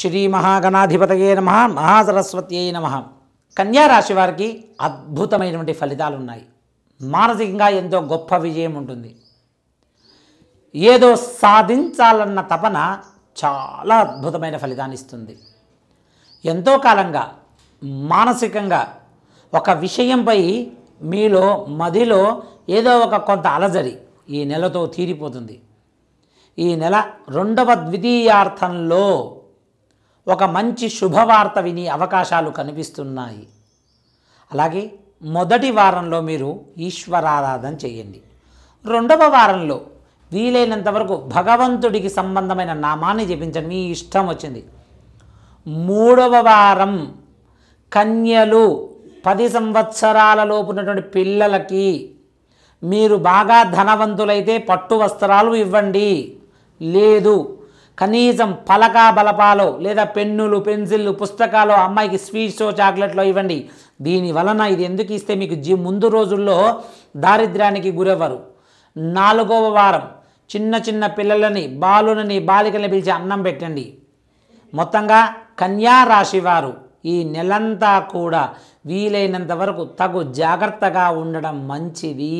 శ్రీ మహాగణాధిపతయే నమ మహాసరస్వత్యై నమ కన్యారాశి వారికి అద్భుతమైనటువంటి ఫలితాలు ఉన్నాయి మానసికంగా ఎంతో గొప్ప విజయం ఉంటుంది ఏదో సాధించాలన్న తపన చాలా అద్భుతమైన ఫలితాన్ని ఇస్తుంది ఎంతో కాలంగా మానసికంగా ఒక విషయంపై మీలో మదిలో ఏదో ఒక కొంత అలజడి ఈ నెలతో తీరిపోతుంది ఈ నెల రెండవ ద్వితీయార్థంలో ఒక మంచి శుభవార్త విని అవకాశాలు కనిపిస్తున్నాయి అలాగే మొదటి వారంలో మీరు ఈశ్వరారాధన చేయండి రెండవ వారంలో వీలైనంత వరకు భగవంతుడికి సంబంధమైన నామాన్ని జపించండి మీ ఇష్టం వచ్చింది మూడవ వారం కన్యలు పది సంవత్సరాలలోపు ఉన్నటువంటి పిల్లలకి మీరు బాగా ధనవంతులైతే పట్టు వస్త్రాలు ఇవ్వండి లేదు కనీసం పలక బలపాలో లేదా పెన్నులు పెన్సిళ్ళు పుస్తకాలు అమ్మాయికి స్వీట్స్ చాక్లెట్లో ఇవ్వండి దీని వలన ఇది ఎందుకు ఇస్తే మీకు జీ ముందు రోజుల్లో దారిద్ర్యానికి గురెవరు నాలుగవ వారం చిన్న చిన్న పిల్లలని బాలులని బాలికలని పిలిచి అన్నం పెట్టండి మొత్తంగా కన్యా రాశివారు ఈ నెలంతా కూడా వీలైనంత వరకు తగు జాగ్రత్తగా ఉండడం మంచిది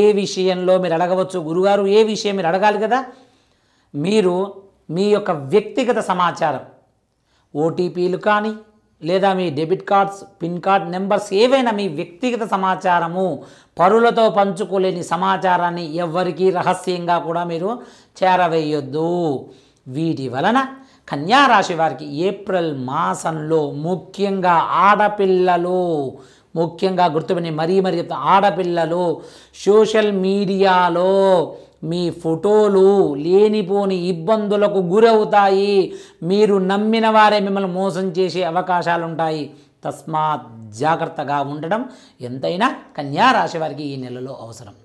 ఏ విషయంలో మీరు అడగవచ్చు గురుగారు ఏ విషయం మీరు అడగాలి కదా మీరు మీ యొక్క వ్యక్తిగత సమాచారం ఓటీపీలు కానీ లేదా మీ debit cards pin card numbers ఏవైనా మీ వ్యక్తిగత సమాచారము పరులతో పంచుకోలేని సమాచారాన్ని ఎవ్వరికీ రహస్యంగా కూడా మీరు చేరవేయొద్దు వీటి వలన కన్యారాశి వారికి ఏప్రిల్ మాసంలో ముఖ్యంగా ఆడపిల్లలు ముఖ్యంగా గుర్తుపెని మరీ మరీ చెప్తా ఆడపిల్లలు సోషల్ మీడియాలో మీ ఫోటోలు లేనిపోని ఇబ్బందులకు గురవుతాయి మీరు నమ్మిన వారే మిమ్మల్ని మోసం చేసే అవకాశాలు ఉంటాయి తస్మాత్ జాగ్రత్తగా ఉండడం ఎంతైనా కన్యా రాశి వారికి ఈ నెలలో అవసరం